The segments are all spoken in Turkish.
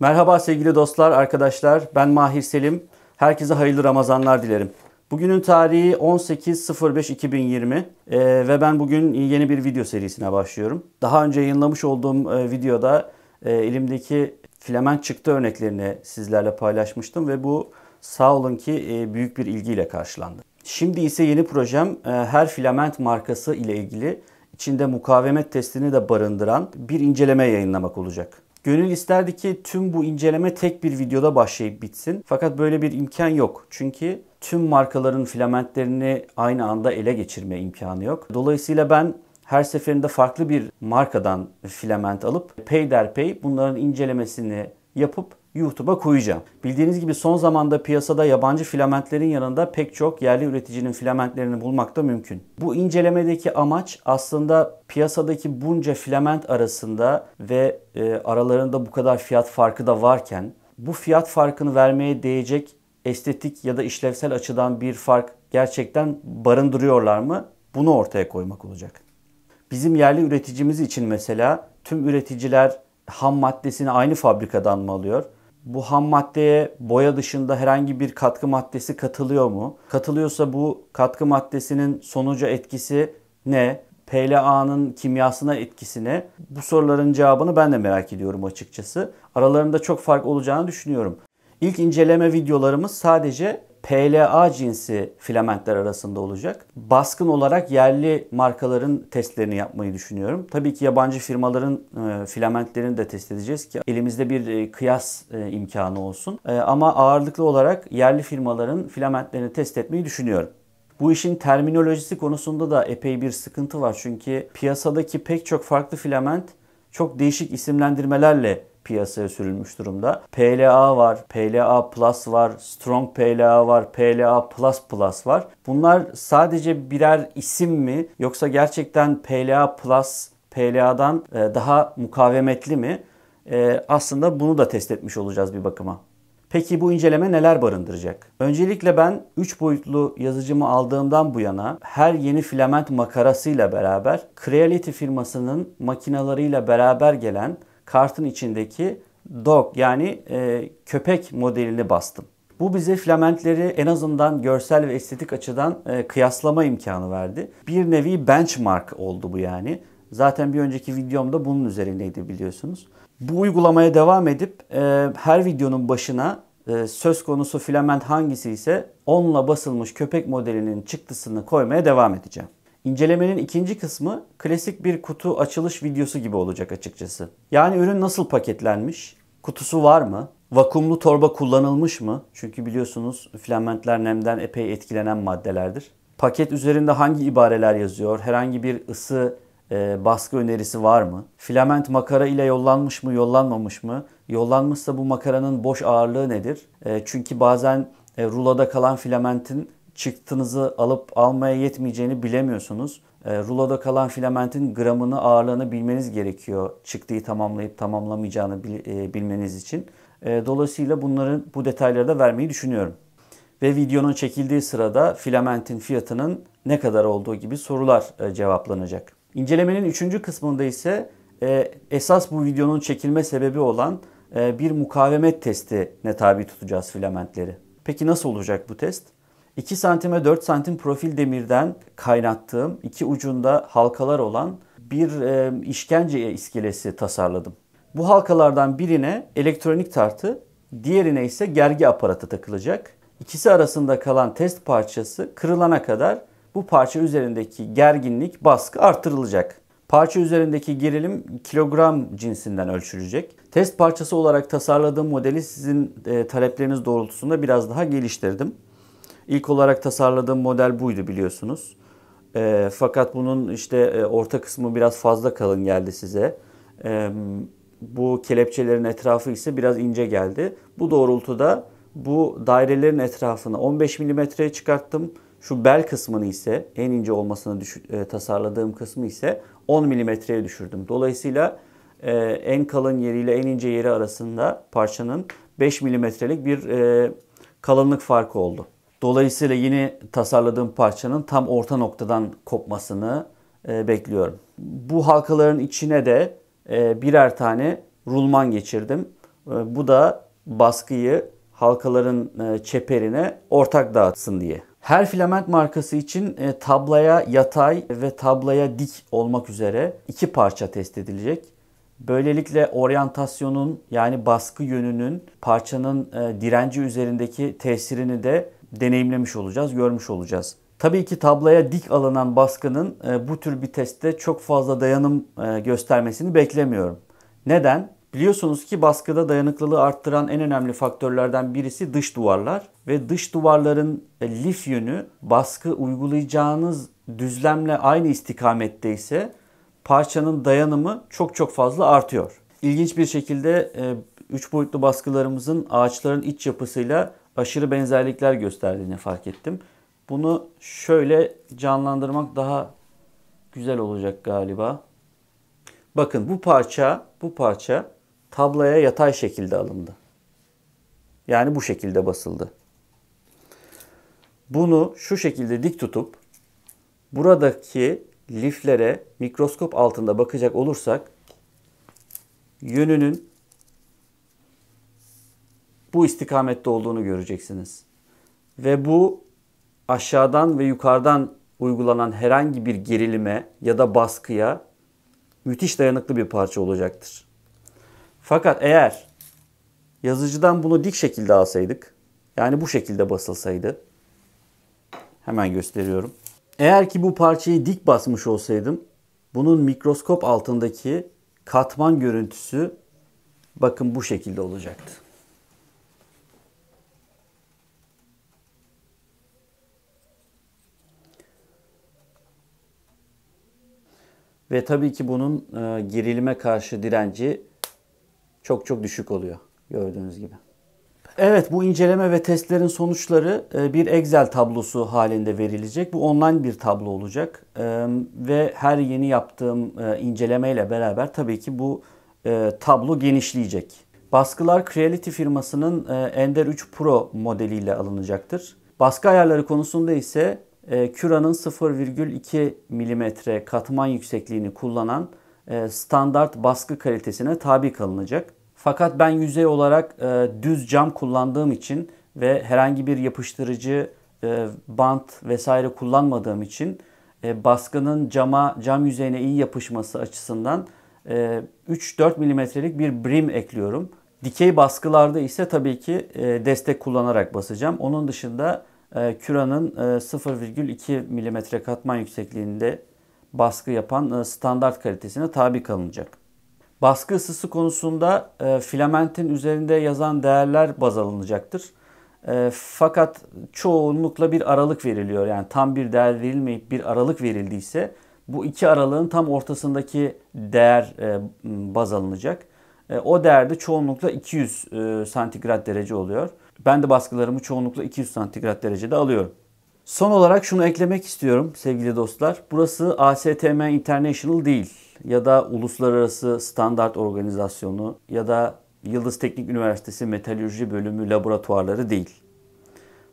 Merhaba sevgili dostlar, arkadaşlar. Ben Mahir Selim. Herkese hayırlı Ramazanlar dilerim. Bugünün tarihi 18.05.2020 ee, ve ben bugün yeni bir video serisine başlıyorum. Daha önce yayınlamış olduğum e, videoda e, elimdeki filament çıktı örneklerini sizlerle paylaşmıştım ve bu sağ olun ki e, büyük bir ilgiyle karşılandı. Şimdi ise yeni projem e, her filament markası ile ilgili içinde mukavemet testini de barındıran bir inceleme yayınlamak olacak. Gönül isterdi ki tüm bu inceleme tek bir videoda başlayıp bitsin. Fakat böyle bir imkan yok. Çünkü tüm markaların filamentlerini aynı anda ele geçirme imkanı yok. Dolayısıyla ben her seferinde farklı bir markadan filament alıp peyderpey bunların incelemesini yapıp YouTube'a koyacağım. Bildiğiniz gibi son zamanda piyasada yabancı filamentlerin yanında pek çok yerli üreticinin filamentlerini bulmak da mümkün. Bu incelemedeki amaç aslında piyasadaki bunca filament arasında ve e, aralarında bu kadar fiyat farkı da varken bu fiyat farkını vermeye değecek estetik ya da işlevsel açıdan bir fark gerçekten barındırıyorlar mı? Bunu ortaya koymak olacak. Bizim yerli üreticimiz için mesela tüm üreticiler ham maddesini aynı fabrikadan mı alıyor? Bu ham maddeye boya dışında herhangi bir katkı maddesi katılıyor mu? Katılıyorsa bu katkı maddesinin sonuca etkisi ne? PLA'nın kimyasına etkisine bu soruların cevabını ben de merak ediyorum açıkçası. Aralarında çok fark olacağını düşünüyorum. İlk inceleme videolarımız sadece PLA cinsi filamentler arasında olacak. Baskın olarak yerli markaların testlerini yapmayı düşünüyorum. Tabii ki yabancı firmaların e, filamentlerini de test edeceğiz ki elimizde bir e, kıyas e, imkanı olsun. ama ağırlıklı olarak yerli firmaların filamentlerini test etmeyi düşünüyorum. Bu işin terminolojisi konusunda da epey bir sıkıntı var. Çünkü piyasadaki pek çok farklı filament çok değişik isimlendirmelerle piyasaya sürülmüş durumda. PLA var, PLA Plus var, Strong PLA var, PLA Plus Plus var. Bunlar sadece birer isim mi yoksa gerçekten PLA Plus PLA'dan e, daha mukavemetli mi? E, aslında bunu da test etmiş olacağız bir bakıma. Peki bu inceleme neler barındıracak? Öncelikle ben 3 boyutlu yazıcımı aldığımdan bu yana her yeni filament makarasıyla beraber Creality firmasının makinalarıyla beraber gelen kartın içindeki dog yani e, köpek modelini bastım. Bu bize filamentleri en azından görsel ve estetik açıdan e, kıyaslama imkanı verdi. Bir nevi benchmark oldu bu yani. Zaten bir önceki videomda bunun üzerindeydi biliyorsunuz. Bu uygulamaya devam edip e, her videonun başına e, söz konusu filament hangisi ise onunla basılmış köpek modelinin çıktısını koymaya devam edeceğim. İncelemenin ikinci kısmı klasik bir kutu açılış videosu gibi olacak açıkçası. Yani ürün nasıl paketlenmiş? Kutusu var mı? Vakumlu torba kullanılmış mı? Çünkü biliyorsunuz filamentler nemden epey etkilenen maddelerdir. Paket üzerinde hangi ibareler yazıyor? Herhangi bir ısı e, baskı önerisi var mı? Filament makara ile yollanmış mı, yollanmamış mı? Yollanmışsa bu makaranın boş ağırlığı nedir? E, çünkü bazen e, ruloda kalan filamentin çıktınızı alıp almaya yetmeyeceğini bilemiyorsunuz. E, ruloda kalan filamentin gramını, ağırlığını bilmeniz gerekiyor. Çıktığı tamamlayıp tamamlamayacağını bil, e, bilmeniz için. E, dolayısıyla bunların bu detayları da vermeyi düşünüyorum. Ve videonun çekildiği sırada filamentin fiyatının ne kadar olduğu gibi sorular e, cevaplanacak. İncelemenin üçüncü kısmında ise e, esas bu videonun çekilme sebebi olan e, bir mukavemet testine tabi tutacağız filamentleri. Peki nasıl olacak bu test? 2 santime 4 santim profil demirden kaynattığım iki ucunda halkalar olan bir e, işkence iskelesi tasarladım. Bu halkalardan birine elektronik tartı, diğerine ise gergi aparatı takılacak. İkisi arasında kalan test parçası kırılana kadar bu parça üzerindeki gerginlik, baskı artırılacak. Parça üzerindeki gerilim kilogram cinsinden ölçülecek. Test parçası olarak tasarladığım modeli sizin e, talepleriniz doğrultusunda biraz daha geliştirdim. İlk olarak tasarladığım model buydu biliyorsunuz. E, fakat bunun işte e, orta kısmı biraz fazla kalın geldi size. E, bu kelepçelerin etrafı ise biraz ince geldi. Bu doğrultuda bu dairelerin etrafını 15 milimetreye çıkarttım. Şu bel kısmını ise en ince olmasını düşün, e, tasarladığım kısmı ise 10 milimetreye düşürdüm. Dolayısıyla e, en kalın yeriyle en ince yeri arasında parçanın 5 milimetrelik bir e, kalınlık farkı oldu. Dolayısıyla yeni tasarladığım parçanın tam orta noktadan kopmasını e, bekliyorum. Bu halkaların içine de e, birer tane rulman geçirdim. E, bu da baskıyı halkaların e, çeperine ortak dağıtsın diye. Her filament markası için e, tablaya yatay ve tablaya dik olmak üzere iki parça test edilecek. Böylelikle oryantasyonun yani baskı yönünün parçanın e, direnci üzerindeki tesirini de deneyimlemiş olacağız, görmüş olacağız. Tabii ki tabloya dik alınan baskının e, bu tür bir testte çok fazla dayanım e, göstermesini beklemiyorum. Neden? Biliyorsunuz ki baskıda dayanıklılığı arttıran en önemli faktörlerden birisi dış duvarlar ve dış duvarların e, lif yönü baskı uygulayacağınız düzlemle aynı istikamette ise parçanın dayanımı çok çok fazla artıyor. İlginç bir şekilde 3 boyutlu baskılarımızın ağaçların iç yapısıyla aşırı benzerlikler gösterdiğini fark ettim. Bunu şöyle canlandırmak daha güzel olacak galiba. Bakın bu parça, bu parça tabloya yatay şekilde alındı. Yani bu şekilde basıldı. Bunu şu şekilde dik tutup buradaki liflere mikroskop altında bakacak olursak yönünün bu istikamette olduğunu göreceksiniz. Ve bu aşağıdan ve yukarıdan uygulanan herhangi bir gerilime ya da baskıya müthiş dayanıklı bir parça olacaktır. Fakat eğer yazıcıdan bunu dik şekilde alsaydık, yani bu şekilde basılsaydı, hemen gösteriyorum. Eğer ki bu parçayı dik basmış olsaydım, bunun mikroskop altındaki katman görüntüsü bakın bu şekilde olacaktı. Ve tabii ki bunun e, gerilime karşı direnci çok çok düşük oluyor gördüğünüz gibi. Evet bu inceleme ve testlerin sonuçları e, bir Excel tablosu halinde verilecek. Bu online bir tablo olacak e, ve her yeni yaptığım e, incelemeyle beraber tabii ki bu tablo genişleyecek. Baskılar Creality firmasının Ender 3 Pro modeliyle alınacaktır. Baskı ayarları konusunda ise e, küranın 0,2 mm katman yüksekliğini kullanan e, standart baskı kalitesine tabi kalınacak. Fakat ben yüzey olarak e, düz cam kullandığım için ve herhangi bir yapıştırıcı e, bant vesaire kullanmadığım için e, baskının cama cam yüzeyine iyi yapışması açısından 3-4 milimetrelik bir brim ekliyorum. Dikey baskılarda ise tabii ki destek kullanarak basacağım. Onun dışında e, küranın 0,2 e, mm katman yüksekliğinde baskı yapan e, standart kalitesine tabi kalınacak. Baskı ısısı konusunda e, filamentin üzerinde yazan değerler baz alınacaktır. fakat çoğunlukla bir aralık veriliyor. Yani tam bir değer verilmeyip bir aralık verildiyse bu iki aralığın tam ortasındaki değer baz alınacak. o değerde çoğunlukla 200 santigrat derece oluyor. Ben de baskılarımı çoğunlukla 200 santigrat derecede alıyorum. Son olarak şunu eklemek istiyorum sevgili dostlar. Burası ASTM International değil ya da Uluslararası Standart Organizasyonu ya da Yıldız Teknik Üniversitesi Metalürji Bölümü laboratuvarları değil.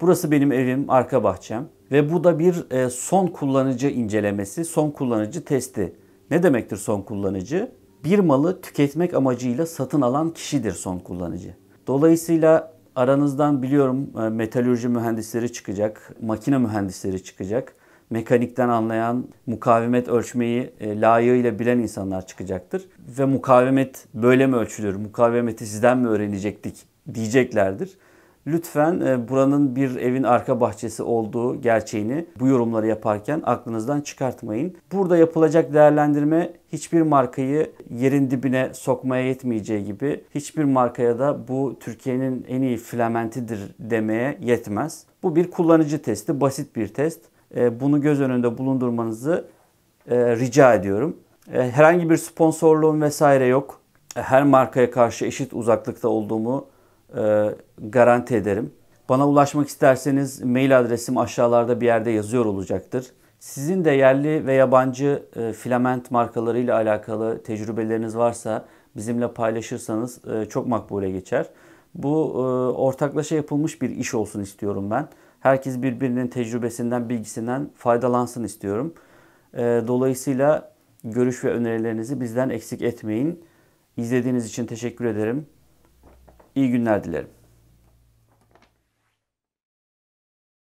Burası benim evim, arka bahçem ve bu da bir e, son kullanıcı incelemesi, son kullanıcı testi. Ne demektir son kullanıcı? Bir malı tüketmek amacıyla satın alan kişidir son kullanıcı. Dolayısıyla Aranızdan biliyorum e, metalürji mühendisleri çıkacak, makine mühendisleri çıkacak. Mekanikten anlayan, mukavemet ölçmeyi e, layığıyla bilen insanlar çıkacaktır. Ve mukavemet böyle mi ölçülür, mukavemeti sizden mi öğrenecektik diyeceklerdir. Lütfen e, buranın bir evin arka bahçesi olduğu gerçeğini bu yorumları yaparken aklınızdan çıkartmayın. Burada yapılacak değerlendirme hiçbir markayı yerin dibine sokmaya yetmeyeceği gibi hiçbir markaya da bu Türkiye'nin en iyi filamentidir demeye yetmez. Bu bir kullanıcı testi, basit bir test. E, bunu göz önünde bulundurmanızı e, rica ediyorum. Herhangi bir sponsorluğum vesaire yok. Her markaya karşı eşit uzaklıkta olduğumu e, garanti ederim. Bana ulaşmak isterseniz mail adresim aşağılarda bir yerde yazıyor olacaktır. Sizin de yerli ve yabancı e, filament markalarıyla alakalı tecrübeleriniz varsa bizimle paylaşırsanız e, çok makbule geçer. Bu ortaklaşa yapılmış bir iş olsun istiyorum ben. Herkes birbirinin tecrübesinden, bilgisinden faydalansın istiyorum. dolayısıyla görüş ve önerilerinizi bizden eksik etmeyin. İzlediğiniz için teşekkür ederim. İyi günler dilerim.